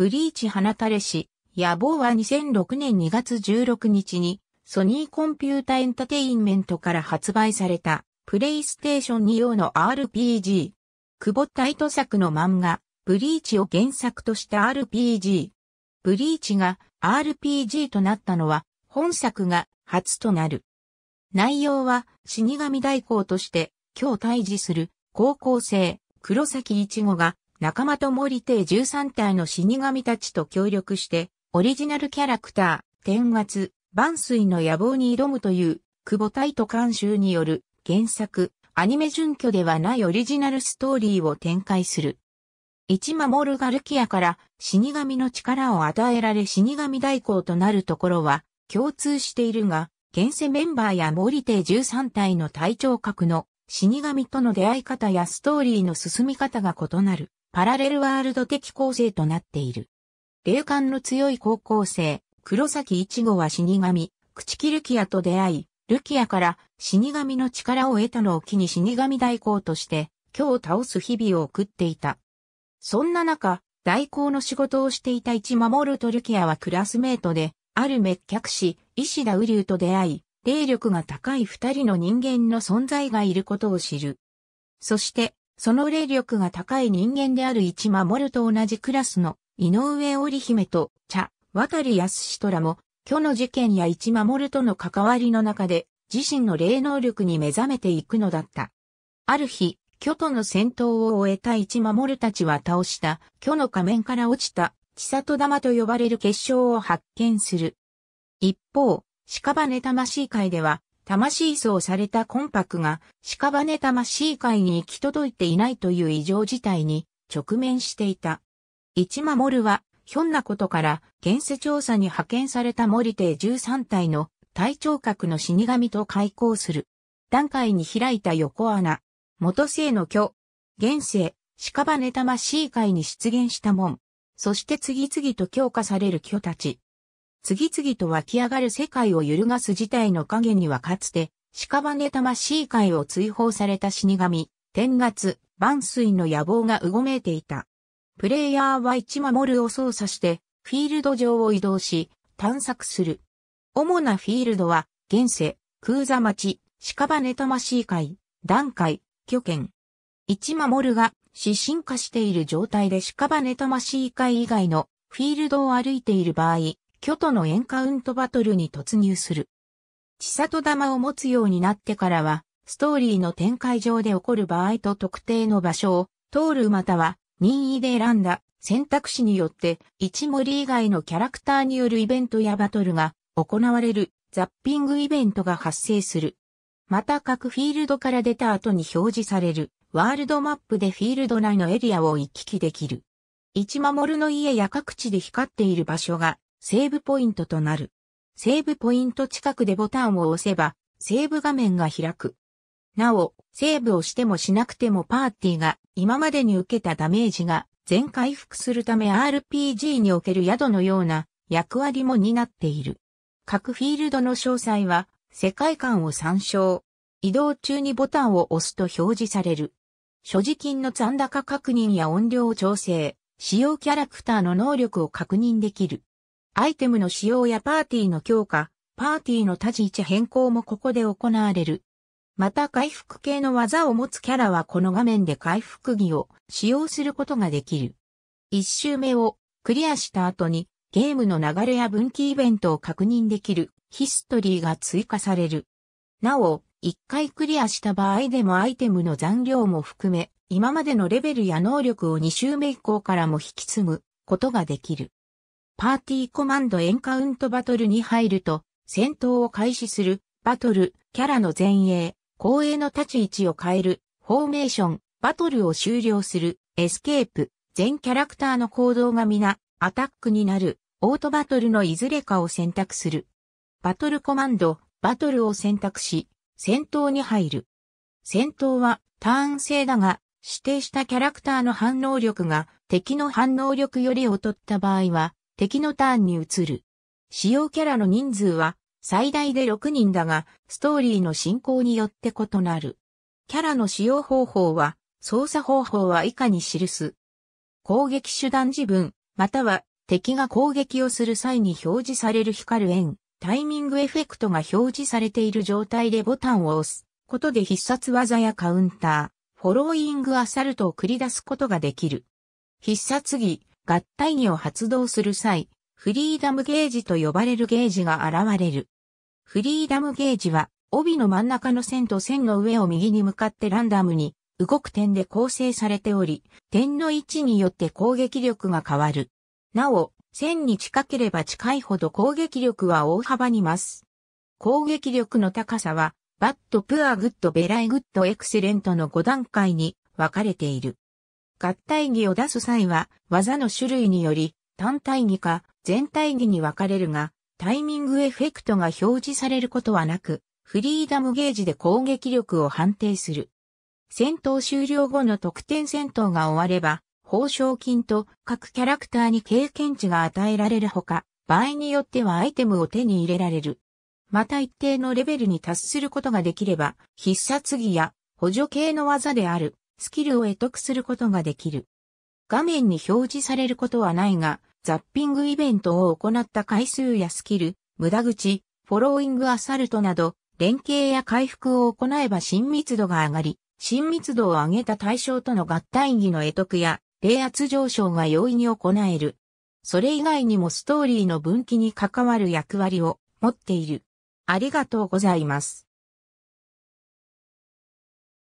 ブリーチ花垂れし、野望は2006年2月16日に、ソニーコンピュータエンタテインメントから発売された、プレイステーション2用の RPG。久保タイト作の漫画、ブリーチを原作とした RPG。ブリーチが RPG となったのは、本作が初となる。内容は、死神代行として、今日退治する、高校生、黒崎一護が、仲間と森邸13体の死神たちと協力して、オリジナルキャラクター、天圧、万水の野望に挑むという、久保大と監修による原作、アニメ準拠ではないオリジナルストーリーを展開する。一守ガルキアから死神の力を与えられ死神代行となるところは共通しているが、現世メンバーや森邸13体の隊長格の死神との出会い方やストーリーの進み方が異なる。パラレルワールド的構成となっている。霊感の強い高校生、黒崎一護は死神、朽木ルキアと出会い、ルキアから死神の力を得たのを機に死神代行として、今日倒す日々を送っていた。そんな中、代行の仕事をしていた一守とルキアはクラスメートで、ある滅却師、石田雨竜と出会い、霊力が高い二人の人間の存在がいることを知る。そして、その霊力が高い人間である一守と同じクラスの井上織姫と茶、渡り康氏とらも、虚の事件や一守との関わりの中で、自身の霊能力に目覚めていくのだった。ある日、虚との戦闘を終えた一守たちは倒した、虚の仮面から落ちた、千里玉と呼ばれる結晶を発見する。一方、屍魂界では、魂葬されたコンパクが屍魂界に行き届いていないという異常事態に直面していた。一守は、ひょんなことから現世調査に派遣された森邸13体の体長角の死神と開口する。段階に開いた横穴。元生の巨。現世、屍魂界に出現した門。そして次々と強化される巨たち。次々と湧き上がる世界を揺るがす事態の影にはかつて、屍魂界を追放された死神、天月、万水の野望がうごめいていた。プレイヤーは一守を操作して、フィールド上を移動し、探索する。主なフィールドは、現世、空座町、屍魂界、段階、巨剣。一守が、死神化している状態で屍魂界以外のフィールドを歩いている場合、巨都のエンカウントバトルに突入する。千里玉を持つようになってからは、ストーリーの展開上で起こる場合と特定の場所を通るまたは任意で選んだ選択肢によって一森以外のキャラクターによるイベントやバトルが行われるザッピングイベントが発生する。また各フィールドから出た後に表示されるワールドマップでフィールド内のエリアを行き来できる。一守の家や各地で光っている場所がセーブポイントとなる。セーブポイント近くでボタンを押せば、セーブ画面が開く。なお、セーブをしてもしなくてもパーティーが今までに受けたダメージが全回復するため RPG における宿のような役割も担っている。各フィールドの詳細は世界観を参照。移動中にボタンを押すと表示される。所持金の残高確認や音量調整、使用キャラクターの能力を確認できる。アイテムの使用やパーティーの強化、パーティーの立ち位置変更もここで行われる。また回復系の技を持つキャラはこの画面で回復技を使用することができる。一周目をクリアした後にゲームの流れや分岐イベントを確認できるヒストリーが追加される。なお、一回クリアした場合でもアイテムの残量も含め、今までのレベルや能力を2周目以降からも引き継ぐことができる。パーティーコマンドエンカウントバトルに入ると、戦闘を開始する、バトル、キャラの前衛、後衛の立ち位置を変える、フォーメーション、バトルを終了する、エスケープ、全キャラクターの行動が皆、アタックになる、オートバトルのいずれかを選択する。バトルコマンド、バトルを選択し、戦闘に入る。戦闘はターン制だが、指定したキャラクターの反応力が敵の反応力より劣った場合は、敵のターンに移る。使用キャラの人数は最大で6人だが、ストーリーの進行によって異なる。キャラの使用方法は、操作方法は以下に記す。攻撃手段自分、または敵が攻撃をする際に表示される光る円、タイミングエフェクトが表示されている状態でボタンを押すことで必殺技やカウンター、フォローイングアサルトを繰り出すことができる。必殺技、合体儀を発動する際、フリーダムゲージと呼ばれるゲージが現れる。フリーダムゲージは、帯の真ん中の線と線の上を右に向かってランダムに動く点で構成されており、点の位置によって攻撃力が変わる。なお、線に近ければ近いほど攻撃力は大幅に増す。攻撃力の高さは、バット、プアグッドベライグッドエクセレントの5段階に分かれている。合体技を出す際は、技の種類により、単体技か全体技に分かれるが、タイミングエフェクトが表示されることはなく、フリーダムゲージで攻撃力を判定する。戦闘終了後の得点戦闘が終われば、報奨金と各キャラクターに経験値が与えられるほか、場合によってはアイテムを手に入れられる。また一定のレベルに達することができれば、必殺技や補助系の技であるスキルを得得することができる。画面に表示されることはないが、ザッピングイベントを行った回数やスキル、無駄口、フォローイングアサルトなど、連携や回復を行えば親密度が上がり、親密度を上げた対象との合体技の得得や、冷圧上昇が容易に行える。それ以外にもストーリーの分岐に関わる役割を持っている。ありがとうございます。